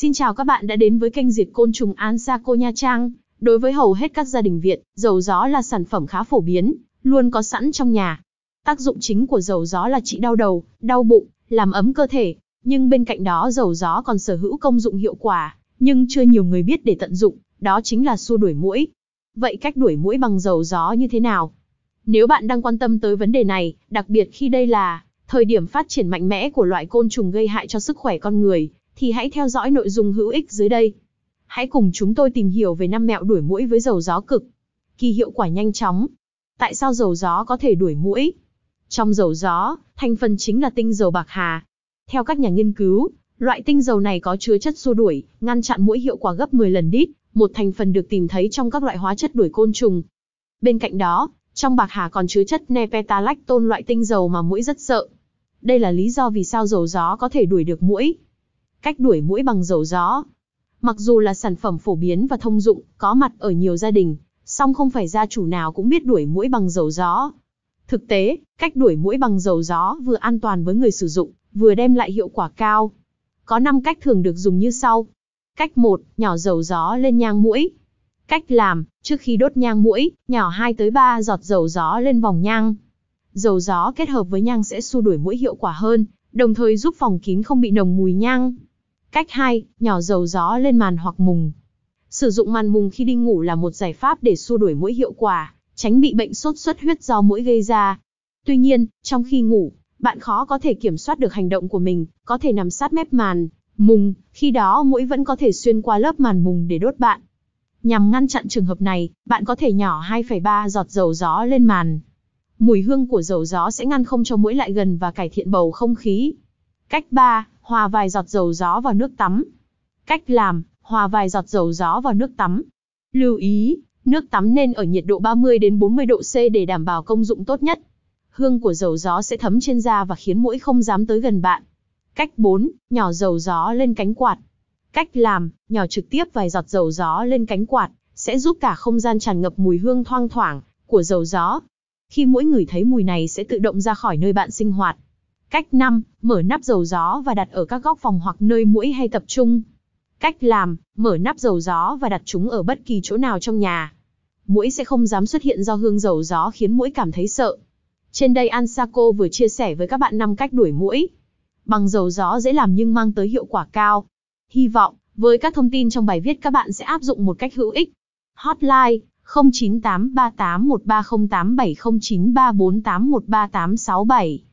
Xin chào các bạn đã đến với kênh diệt côn trùng An Cô Nha Trang. Đối với hầu hết các gia đình Việt, dầu gió là sản phẩm khá phổ biến, luôn có sẵn trong nhà. Tác dụng chính của dầu gió là trị đau đầu, đau bụng, làm ấm cơ thể, nhưng bên cạnh đó dầu gió còn sở hữu công dụng hiệu quả, nhưng chưa nhiều người biết để tận dụng, đó chính là xua đuổi muỗi. Vậy cách đuổi muỗi bằng dầu gió như thế nào? Nếu bạn đang quan tâm tới vấn đề này, đặc biệt khi đây là thời điểm phát triển mạnh mẽ của loại côn trùng gây hại cho sức khỏe con người, thì hãy theo dõi nội dung hữu ích dưới đây. Hãy cùng chúng tôi tìm hiểu về năm mẹo đuổi muỗi với dầu gió cực. Kỳ hiệu quả nhanh chóng. Tại sao dầu gió có thể đuổi muỗi? Trong dầu gió, thành phần chính là tinh dầu bạc hà. Theo các nhà nghiên cứu, loại tinh dầu này có chứa chất xua đuổi, ngăn chặn muỗi hiệu quả gấp 10 lần đít, một thành phần được tìm thấy trong các loại hóa chất đuổi côn trùng. Bên cạnh đó, trong bạc hà còn chứa chất nepetalactone loại tinh dầu mà muỗi rất sợ. Đây là lý do vì sao dầu gió có thể đuổi được muỗi cách đuổi mũi bằng dầu gió. Mặc dù là sản phẩm phổ biến và thông dụng, có mặt ở nhiều gia đình, song không phải gia chủ nào cũng biết đuổi mũi bằng dầu gió. Thực tế, cách đuổi mũi bằng dầu gió vừa an toàn với người sử dụng, vừa đem lại hiệu quả cao. Có 5 cách thường được dùng như sau. Cách 1, nhỏ dầu gió lên nhang mũi. Cách làm, trước khi đốt nhang mũi, nhỏ 2 tới 3 giọt dầu gió lên vòng nhang. Dầu gió kết hợp với nhang sẽ xua đuổi mũi hiệu quả hơn, đồng thời giúp phòng kín không bị nồng mùi nhang. Cách 2, nhỏ dầu gió lên màn hoặc mùng. Sử dụng màn mùng khi đi ngủ là một giải pháp để xua đuổi mũi hiệu quả, tránh bị bệnh sốt xuất huyết do mũi gây ra. Tuy nhiên, trong khi ngủ, bạn khó có thể kiểm soát được hành động của mình, có thể nằm sát mép màn, mùng, khi đó mũi vẫn có thể xuyên qua lớp màn mùng để đốt bạn. Nhằm ngăn chặn trường hợp này, bạn có thể nhỏ 2,3 giọt dầu gió lên màn. Mùi hương của dầu gió sẽ ngăn không cho mũi lại gần và cải thiện bầu không khí. Cách 3, hòa vài giọt dầu gió vào nước tắm. Cách làm, hòa vài giọt dầu gió vào nước tắm. Lưu ý, nước tắm nên ở nhiệt độ 30 đến 40 độ C để đảm bảo công dụng tốt nhất. Hương của dầu gió sẽ thấm trên da và khiến mũi không dám tới gần bạn. Cách 4, nhỏ dầu gió lên cánh quạt. Cách làm, nhỏ trực tiếp vài giọt dầu gió lên cánh quạt, sẽ giúp cả không gian tràn ngập mùi hương thoang thoảng của dầu gió. Khi mỗi người thấy mùi này sẽ tự động ra khỏi nơi bạn sinh hoạt. Cách 5, mở nắp dầu gió và đặt ở các góc phòng hoặc nơi mũi hay tập trung. Cách làm, mở nắp dầu gió và đặt chúng ở bất kỳ chỗ nào trong nhà. Mũi sẽ không dám xuất hiện do hương dầu gió khiến mũi cảm thấy sợ. Trên đây Ansako vừa chia sẻ với các bạn 5 cách đuổi mũi. Bằng dầu gió dễ làm nhưng mang tới hiệu quả cao. Hy vọng, với các thông tin trong bài viết các bạn sẽ áp dụng một cách hữu ích. Hotline 09838130870934813867